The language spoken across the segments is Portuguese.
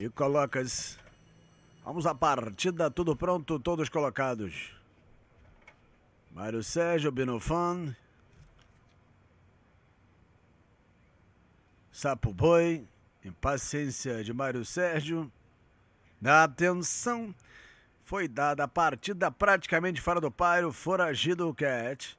E colocas. Vamos à partida, tudo pronto, todos colocados. Mário Sérgio, Binofan. Sapo Boi. Impaciência de Mário Sérgio. Atenção. Foi dada a partida praticamente fora do páreo, foragido o Cat.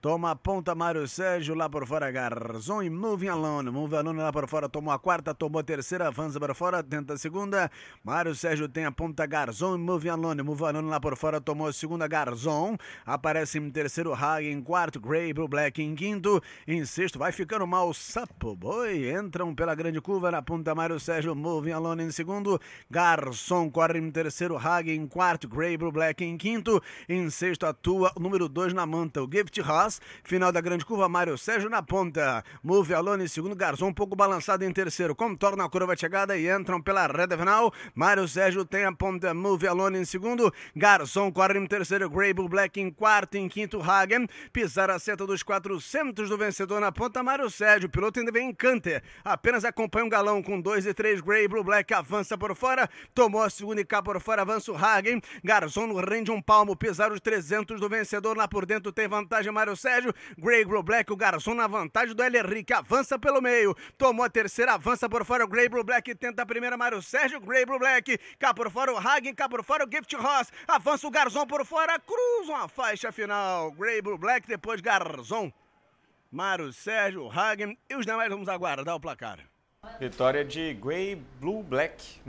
Toma a ponta Mário Sérgio, lá por fora Garzon e Moving Alone. Moving Alone lá por fora, tomou a quarta, tomou a terceira, avança para fora, tenta a segunda. Mário Sérgio tem a ponta Garzon e Moving Alone. Moving Alone lá por fora, tomou a segunda Garzon. Aparece em terceiro Hag, em quarto Grey Blue Black, em quinto. Em sexto vai ficando mal Sapo Boi. Entram pela grande curva na ponta Mário Sérgio, Moving Alone em segundo. Garzon corre em terceiro Hag, em quarto Grey Blue Black, em quinto. Em sexto atua o número dois na manta, o Gift Hag. Final da grande curva, Mário Sérgio na ponta. Move Alone em segundo, Garzon um pouco balançado em terceiro. Contorna a curva de chegada e entram pela reta final. Mário Sérgio tem a ponta, Move Alone em segundo. Garzon corre em terceiro, Grey Blue Black em quarto, em quinto, Hagen. Pisar a seta dos 400 do vencedor na ponta, Mário Sérgio. Piloto ainda vem em canter. Apenas acompanha um galão com 2 e 3. Grey Blue Black avança por fora. Tomou a segunda e cá por fora, avança o Hagen. Garzon rende um palmo, pisar os 300 do vencedor. Lá por dentro tem vantagem, Mário Sérgio. Gray Blue Black, o garçom na vantagem do L. Henrique. Avança pelo meio. Tomou a terceira, avança por fora. O Gray Blue Black tenta a primeira. Mário Sérgio, Gray Blue Black. Cá por fora o Hagen, cá por fora o Gift Ross. Avança o garçom por fora. Cruzam a faixa final. Gray Blue Black, depois garçom. Mário Sérgio, Hagen e os demais. Vamos aguardar o placar. Vitória de Gray Blue Black.